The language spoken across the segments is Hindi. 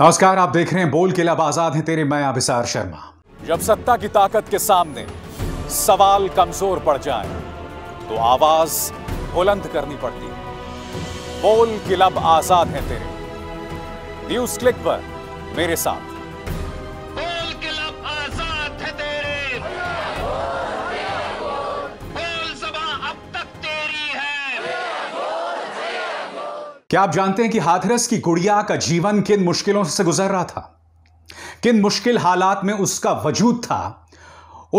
नमस्कार आप देख रहे हैं बोल लब आजाद है तेरे मैं अभिसार शर्मा जब सत्ता की ताकत के सामने सवाल कमजोर पड़ जाए तो आवाज बुलंद करनी पड़ती है बोल लब आजाद है तेरे न्यूज क्लिक पर मेरे साथ क्या आप जानते हैं कि हाथरस की गुड़िया का जीवन किन मुश्किलों से गुजर रहा था किन मुश्किल हालात में उसका वजूद था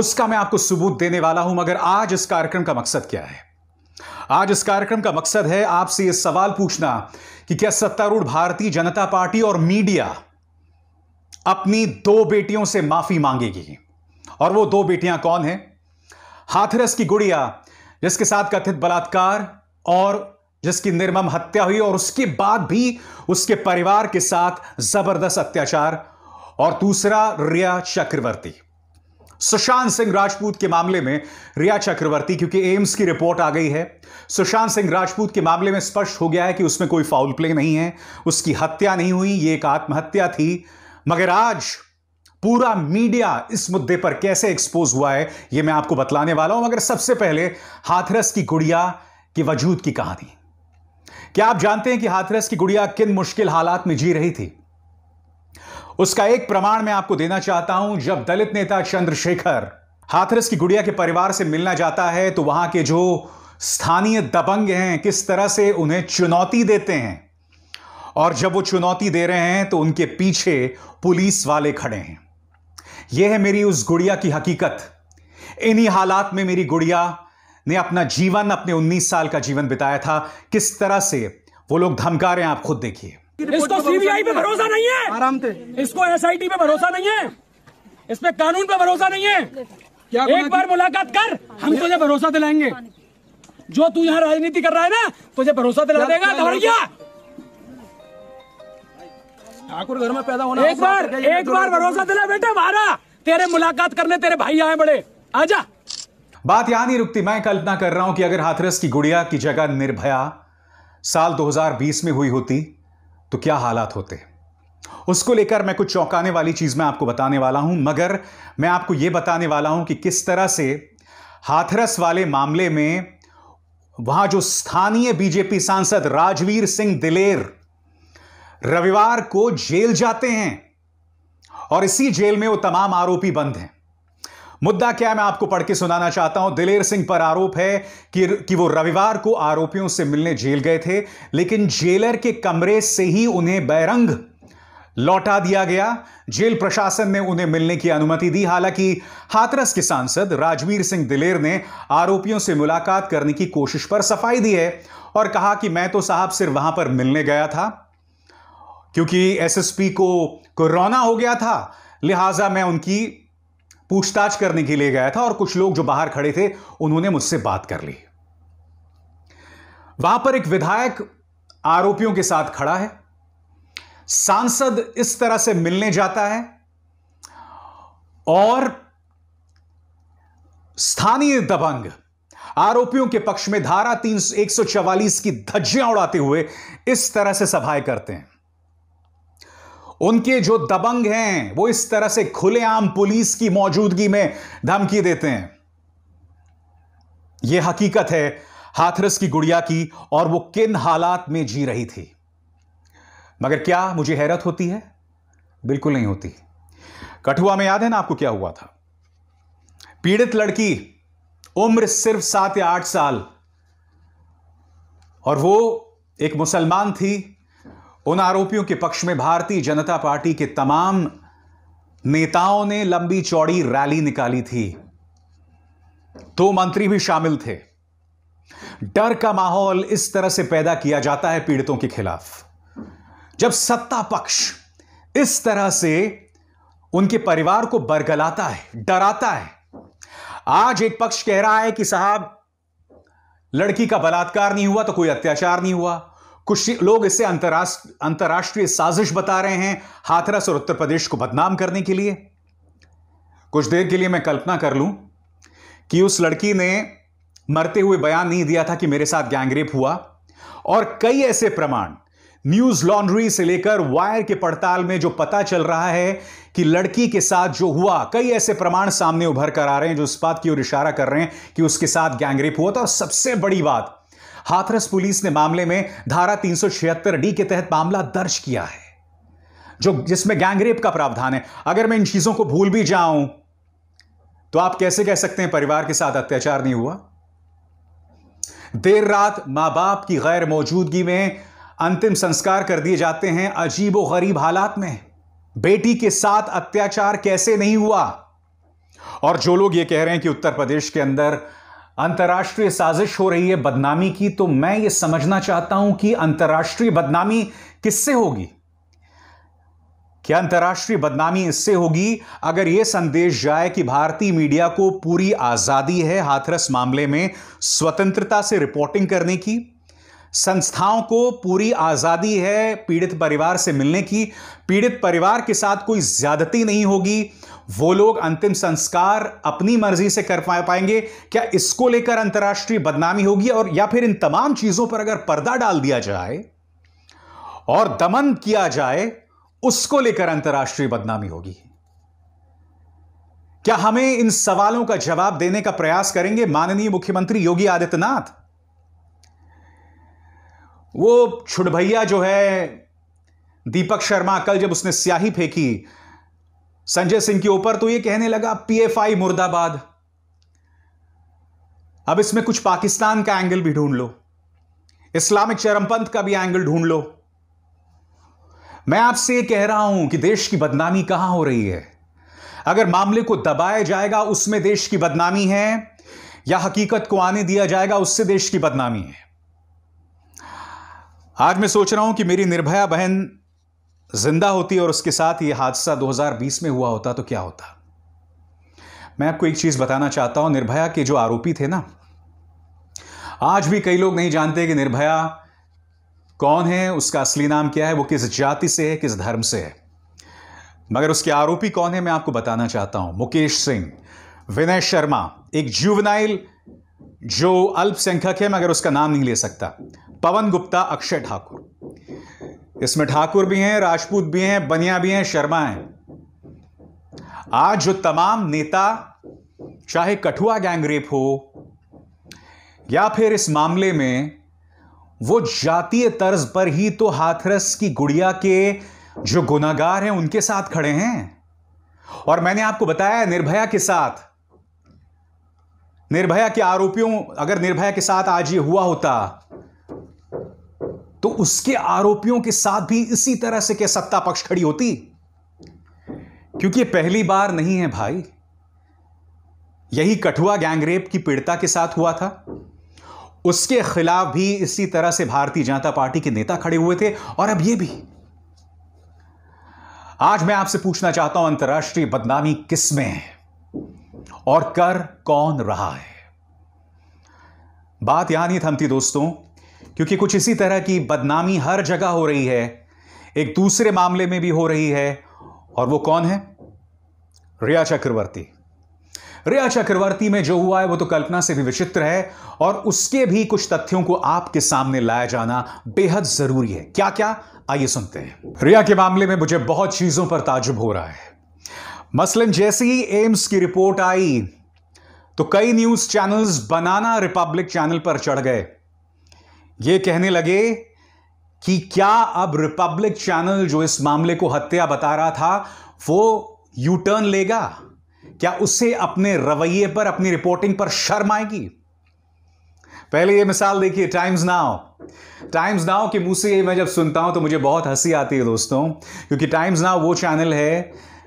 उसका मैं आपको सबूत देने वाला हूं मगर आज इस कार्यक्रम का मकसद क्या है आज इस कार्यक्रम का मकसद है आपसे यह सवाल पूछना कि क्या सत्तारूढ़ भारतीय जनता पार्टी और मीडिया अपनी दो बेटियों से माफी मांगेगी और वो दो बेटियां कौन हैं हाथरस की गुड़िया जिसके साथ कथित बलात्कार और जिसकी निर्मम हत्या हुई और उसके बाद भी उसके परिवार के साथ जबरदस्त अत्याचार और दूसरा रिया चक्रवर्ती सुशांत सिंह राजपूत के मामले में रिया चक्रवर्ती क्योंकि एम्स की रिपोर्ट आ गई है सुशांत सिंह राजपूत के मामले में स्पष्ट हो गया है कि उसमें कोई फाउल प्ले नहीं है उसकी हत्या नहीं हुई ये एक आत्महत्या थी मगर आज पूरा मीडिया इस मुद्दे पर कैसे एक्सपोज हुआ है यह मैं आपको बतलाने वाला हूं मगर सबसे पहले हाथरस की गुड़िया की वजूद की कहानी क्या आप जानते हैं कि हाथरस की गुड़िया किन मुश्किल हालात में जी रही थी उसका एक प्रमाण मैं आपको देना चाहता हूं जब दलित नेता चंद्रशेखर हाथरस की गुड़िया के परिवार से मिलना जाता है तो वहां के जो स्थानीय दबंग हैं किस तरह से उन्हें चुनौती देते हैं और जब वो चुनौती दे रहे हैं तो उनके पीछे पुलिस वाले खड़े हैं यह है मेरी उस गुड़िया की हकीकत इन्हीं हालात में मेरी गुड़िया ने अपना जीवन अपने 19 साल का जीवन बिताया था किस तरह से वो लोग धमका रहे हैं आप खुद देखिए इसको सीबीआई पे भरोसा नहीं है आराम से इसको एसआईटी पे भरोसा नहीं है इस पे कानून पे भरोसा नहीं है क्या एक बार मुलाकात कर हम तुझे भरोसा दिलाएंगे जो तू यहाँ राजनीति कर रहा है ना तुझे भरोसा दिला देगा ठाकुर घर में पैदा होना एक बार एक बार भरोसा दिला बेटा हमारा तेरे मुलाकात करने तेरे भाई आए बड़े आजा बात यहां नहीं रुकती मैं कल्पना कर रहा हूं कि अगर हाथरस की गुड़िया की जगह निर्भया साल 2020 में हुई होती तो क्या हालात होते उसको लेकर मैं कुछ चौंकाने वाली चीज मैं आपको बताने वाला हूं मगर मैं आपको यह बताने वाला हूं कि किस तरह से हाथरस वाले मामले में वहां जो स्थानीय बीजेपी सांसद राजवीर सिंह दिलेर रविवार को जेल जाते हैं और इसी जेल में वो तमाम आरोपी बंद हैं मुद्दा क्या है मैं आपको पढ़ के सुनाना चाहता हूं दिलेर सिंह पर आरोप है कि कि वो रविवार को आरोपियों से मिलने जेल गए थे लेकिन जेलर के कमरे से ही उन्हें बैरंग लौटा दिया गया जेल प्रशासन ने उन्हें मिलने की अनुमति दी हालांकि हाथरस के सांसद राजवीर सिंह दिलेर ने आरोपियों से मुलाकात करने की कोशिश पर सफाई दी है और कहा कि मैं तो साहब सिर्फ वहां पर मिलने गया था क्योंकि एसएसपी को कोरोना हो गया था लिहाजा मैं उनकी पूछताछ करने के लिए गया था और कुछ लोग जो बाहर खड़े थे उन्होंने मुझसे बात कर ली वहां पर एक विधायक आरोपियों के साथ खड़ा है सांसद इस तरह से मिलने जाता है और स्थानीय दबंग आरोपियों के पक्ष में धारा तीन एक की धज्जियां उड़ाते हुए इस तरह से सभाएं करते हैं उनके जो दबंग हैं वो इस तरह से खुलेआम पुलिस की मौजूदगी में धमकी देते हैं यह हकीकत है हाथरस की गुड़िया की और वो किन हालात में जी रही थी मगर क्या मुझे हैरत होती है बिल्कुल नहीं होती कठुआ में याद है ना आपको क्या हुआ था पीड़ित लड़की उम्र सिर्फ सात या आठ साल और वो एक मुसलमान थी उन आरोपियों के पक्ष में भारतीय जनता पार्टी के तमाम नेताओं ने लंबी चौड़ी रैली निकाली थी दो मंत्री भी शामिल थे डर का माहौल इस तरह से पैदा किया जाता है पीड़ितों के खिलाफ जब सत्ता पक्ष इस तरह से उनके परिवार को बरगलाता है डराता है आज एक पक्ष कह रहा है कि साहब लड़की का बलात्कार नहीं हुआ तो कोई अत्याचार नहीं हुआ कुछ लोग इसे अंतर्राष्ट्र अंतर्राष्ट्रीय साजिश बता रहे हैं हाथरस और उत्तर प्रदेश को बदनाम करने के लिए कुछ देर के लिए मैं कल्पना कर लूं कि उस लड़की ने मरते हुए बयान नहीं दिया था कि मेरे साथ गैंगरेप हुआ और कई ऐसे प्रमाण न्यूज लॉन्ड्री से लेकर वायर के पड़ताल में जो पता चल रहा है कि लड़की के साथ जो हुआ कई ऐसे प्रमाण सामने उभर कर आ रहे हैं जो इस बात की ओर इशारा कर रहे हैं कि उसके साथ गैंगरेप हुआ था और सबसे बड़ी बात हाथरस पुलिस ने मामले में धारा तीन डी के तहत मामला दर्ज किया है जो जिसमें गैंगरेप का प्रावधान है अगर मैं इन चीजों को भूल भी जाऊं तो आप कैसे कह सकते हैं परिवार के साथ अत्याचार नहीं हुआ देर रात मां बाप की गैर मौजूदगी में अंतिम संस्कार कर दिए जाते हैं अजीब और गरीब हालात में बेटी के साथ अत्याचार कैसे नहीं हुआ और जो लोग ये कह रहे हैं कि उत्तर प्रदेश के अंदर अंतर्राष्ट्रीय साजिश हो रही है बदनामी की तो मैं ये समझना चाहता हूं कि अंतर्राष्ट्रीय बदनामी किससे होगी क्या अंतर्राष्ट्रीय बदनामी इससे होगी अगर यह संदेश जाए कि भारतीय मीडिया को पूरी आज़ादी है हाथरस मामले में स्वतंत्रता से रिपोर्टिंग करने की संस्थाओं को पूरी आज़ादी है पीड़ित परिवार से मिलने की पीड़ित परिवार के साथ कोई ज़्यादती नहीं होगी वो लोग अंतिम संस्कार अपनी मर्जी से कर पा पाएंगे क्या इसको लेकर अंतर्राष्ट्रीय बदनामी होगी और या फिर इन तमाम चीजों पर अगर पर्दा डाल दिया जाए और दमन किया जाए उसको लेकर अंतर्राष्ट्रीय बदनामी होगी क्या हमें इन सवालों का जवाब देने का प्रयास करेंगे माननीय मुख्यमंत्री योगी आदित्यनाथ वो छुड़भैया जो है दीपक शर्मा कल जब उसने स्याही फेंकी संजय सिंह के ऊपर तो यह कहने लगा पीएफआई मुर्दाबाद अब इसमें कुछ पाकिस्तान का एंगल भी ढूंढ लो इस्लामिक चरमपंथ का भी एंगल ढूंढ लो मैं आपसे यह कह रहा हूं कि देश की बदनामी कहां हो रही है अगर मामले को दबाया जाएगा उसमें देश की बदनामी है या हकीकत को आने दिया जाएगा उससे देश की बदनामी है आज मैं सोच रहा हूं कि मेरी निर्भया बहन जिंदा होती और उसके साथ ये हादसा 2020 में हुआ होता तो क्या होता मैं आपको एक चीज बताना चाहता हूं निर्भया के जो आरोपी थे ना आज भी कई लोग नहीं जानते कि निर्भया कौन है उसका असली नाम क्या है वो किस जाति से है किस धर्म से है मगर उसके आरोपी कौन है मैं आपको बताना चाहता हूं मुकेश सिंह विनय शर्मा एक जुवनाइल जो अल्पसंख्यक है मगर उसका नाम नहीं ले सकता पवन गुप्ता अक्षय ठाकुर इसमें ठाकुर भी हैं राजपूत भी हैं बनिया भी हैं शर्मा हैं आज जो तमाम नेता चाहे कठुआ गैंग रेप हो या फिर इस मामले में वो जातीय तर्ज पर ही तो हाथरस की गुड़िया के जो गुनागार हैं उनके साथ खड़े हैं और मैंने आपको बताया निर्भया के साथ निर्भया के आरोपियों अगर निर्भया के साथ आज ये हुआ होता तो उसके आरोपियों के साथ भी इसी तरह से क्या सत्ता पक्ष खड़ी होती क्योंकि पहली बार नहीं है भाई यही कठुआ गैंगरेप की पीड़िता के साथ हुआ था उसके खिलाफ भी इसी तरह से भारतीय जनता पार्टी के नेता खड़े हुए थे और अब यह भी आज मैं आपसे पूछना चाहता हूं अंतर्राष्ट्रीय बदनामी किस में है और कर कौन रहा है बात यहां नहीं थमती दोस्तों क्योंकि कुछ इसी तरह की बदनामी हर जगह हो रही है एक दूसरे मामले में भी हो रही है और वो कौन है रिया चक्रवर्ती रिया चक्रवर्ती में जो हुआ है वो तो कल्पना से भी विचित्र है और उसके भी कुछ तथ्यों को आपके सामने लाया जाना बेहद जरूरी है क्या क्या आइए सुनते हैं रिया के मामले में मुझे बहुत चीजों पर ताजुब हो रहा है मसलन जैसे ही एम्स की रिपोर्ट आई तो कई न्यूज चैनल्स बनाना रिपब्लिक चैनल पर चढ़ गए ये कहने लगे कि क्या अब रिपब्लिक चैनल जो इस मामले को हत्या बता रहा था वो यू टर्न लेगा क्या उससे अपने रवैये पर अपनी रिपोर्टिंग पर शर्म आएगी पहले ये मिसाल देखिए टाइम्स नाउ टाइम्स नाउ के मुंह से मैं जब सुनता हूं तो मुझे बहुत हंसी आती है दोस्तों क्योंकि टाइम्स नाउ वो चैनल है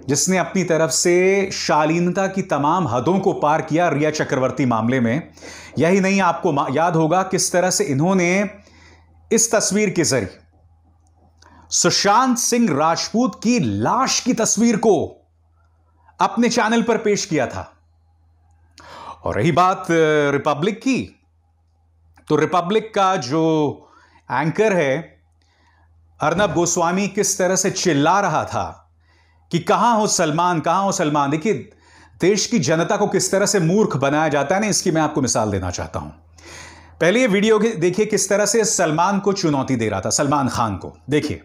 जिसने अपनी तरफ से शालीनता की तमाम हदों को पार किया रिया चक्रवर्ती मामले में यही नहीं आपको याद होगा किस तरह से इन्होंने इस तस्वीर के जरिए सुशांत सिंह राजपूत की लाश की तस्वीर को अपने चैनल पर पेश किया था और रही बात रिपब्लिक की तो रिपब्लिक का जो एंकर है अर्नब गोस्वामी किस तरह से चिल्ला रहा था कि कहां हो सलमान कहां हो सलमान देखिए देश की जनता को किस तरह से मूर्ख बनाया जाता है ना इसकी मैं आपको मिसाल देना चाहता हूं पहले ये वीडियो देखिए किस तरह से सलमान को चुनौती दे रहा था सलमान खान को देखिए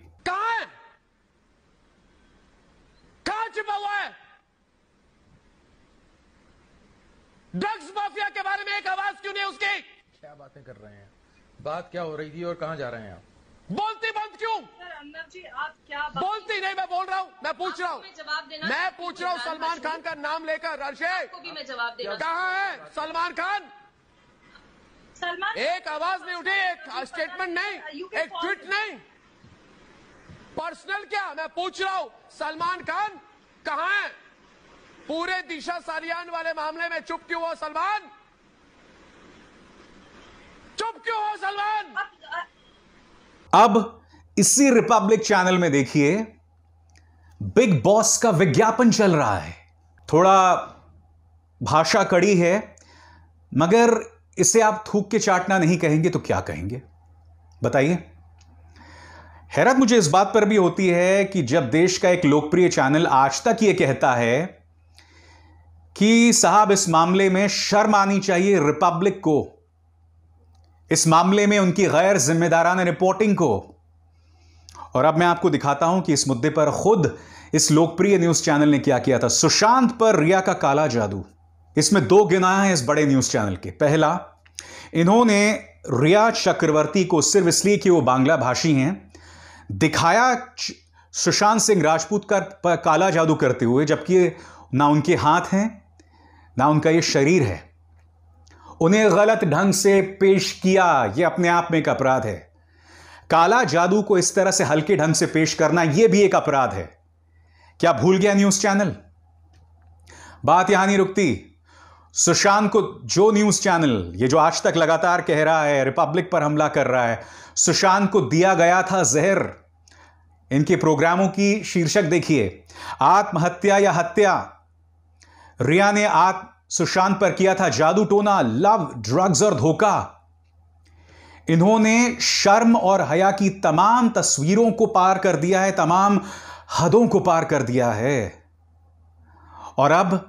ड्रग्स माफिया के बारे में एक आवाज क्यों नहीं उसकी क्या बातें कर रहे हैं बात क्या हो रही थी और कहा जा रहे हैं आप बोलते बंद क्यों सर अंदर जी आप क्या बात मैं पूछ रहा हूँ मैं पूछ रहा हूँ सलमान खान का नाम लेकर अभिषेक कहाँ है सलमान खान सलमान एक आवाज नहीं उठी एक तो स्टेटमेंट नहीं एक ट्वीट नहीं पर्सनल क्या मैं पूछ रहा हूँ सलमान खान कहा है पूरे दिशा सालियान वाले मामले में चुप क्यों हो सलमान चुप क्यों हो सलमान अब इसी रिपब्लिक चैनल में देखिए बिग बॉस का विज्ञापन चल रहा है थोड़ा भाषा कड़ी है मगर इसे आप थूक के चाटना नहीं कहेंगे तो क्या कहेंगे बताइए हैरत मुझे इस बात पर भी होती है कि जब देश का एक लोकप्रिय चैनल आज तक यह कहता है कि साहब इस मामले में शर्म आनी चाहिए रिपब्लिक को इस मामले में उनकी गैर जिम्मेदाराना रिपोर्टिंग को और अब मैं आपको दिखाता हूं कि इस मुद्दे पर खुद इस लोकप्रिय न्यूज चैनल ने क्या किया था सुशांत पर रिया का काला जादू इसमें दो गिना है इस बड़े न्यूज चैनल के पहला इन्होंने रिया चक्रवर्ती को सिर्फ इसलिए कि वो बांग्ला भाषी हैं दिखाया सुशांत सिंह राजपूत का काला जादू करते हुए जबकि ना उनके हाथ हैं ना उनका ये शरीर है उन्हें गलत ढंग से पेश किया यह अपने आप में एक अपराध है काला जादू को इस तरह से हल्के ढंग से पेश करना यह भी एक अपराध है क्या भूल गया न्यूज चैनल बात यहां नहीं रुकती सुशांत को जो न्यूज चैनल ये जो आज तक लगातार कह रहा है रिपब्लिक पर हमला कर रहा है सुशांत को दिया गया था जहर इनके प्रोग्रामों की शीर्षक देखिए आत्महत्या या हत्या रिया ने आत्म सुशांत पर किया था जादू टोना लव ड्रग्स और धोखा इन्होंने शर्म और हया की तमाम तस्वीरों को पार कर दिया है तमाम हदों को पार कर दिया है और अब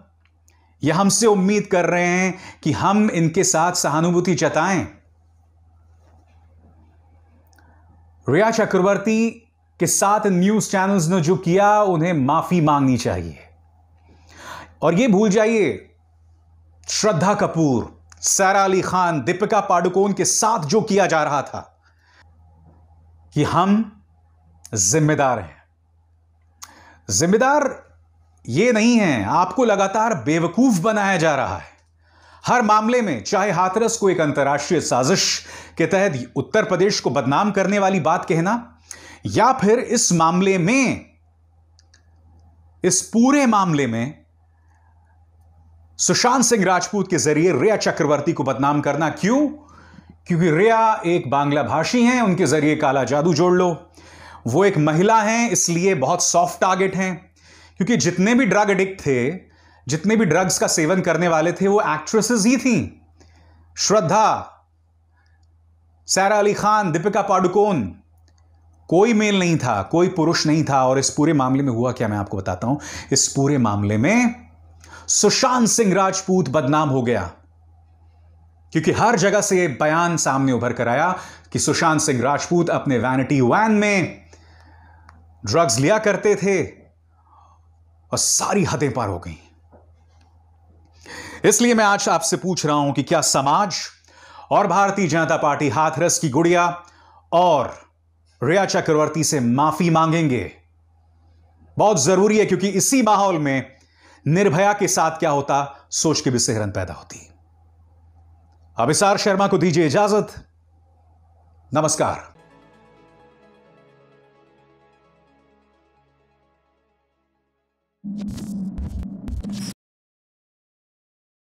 यह हमसे उम्मीद कर रहे हैं कि हम इनके साथ सहानुभूति जताएं रिया चक्रवर्ती के साथ न्यूज चैनल्स ने जो किया उन्हें माफी मांगनी चाहिए और यह भूल जाइए श्रद्धा कपूर सारा अली खान दीपिका पाडुकोन के साथ जो किया जा रहा था कि हम जिम्मेदार हैं जिम्मेदार ये नहीं है आपको लगातार बेवकूफ बनाया जा रहा है हर मामले में चाहे हाथरस को एक अंतर्राष्ट्रीय साजिश के तहत उत्तर प्रदेश को बदनाम करने वाली बात कहना या फिर इस मामले में इस पूरे मामले में सुशांत सिंह राजपूत के जरिए रिया चक्रवर्ती को बदनाम करना क्यों क्योंकि रिया एक बांग्ला भाषी हैं उनके जरिए काला जादू जोड़ लो वो एक महिला हैं इसलिए बहुत सॉफ्ट टारगेट हैं क्योंकि जितने भी ड्रग एडिक्ट थे जितने भी ड्रग्स का सेवन करने वाले थे वो एक्ट्रेसेस ही थी श्रद्धा सारा अली खान दीपिका पाडुकोन कोई मेल नहीं था कोई पुरुष नहीं था और इस पूरे मामले में हुआ क्या मैं आपको बताता हूं इस पूरे मामले में सुशांत सिंह राजपूत बदनाम हो गया क्योंकि हर जगह से यह बयान सामने उभर कर आया कि सुशांत सिंह राजपूत अपने वैनिटी वैन में ड्रग्स लिया करते थे और सारी हदें पार हो गई इसलिए मैं आज आपसे पूछ रहा हूं कि क्या समाज और भारतीय जनता पार्टी हाथरस की गुड़िया और रिया चक्रवर्ती से माफी मांगेंगे बहुत जरूरी है क्योंकि इसी माहौल में निर्भया के साथ क्या होता सोच के भी सेहरन पैदा होती अभिसार शर्मा को दीजिए इजाजत नमस्कार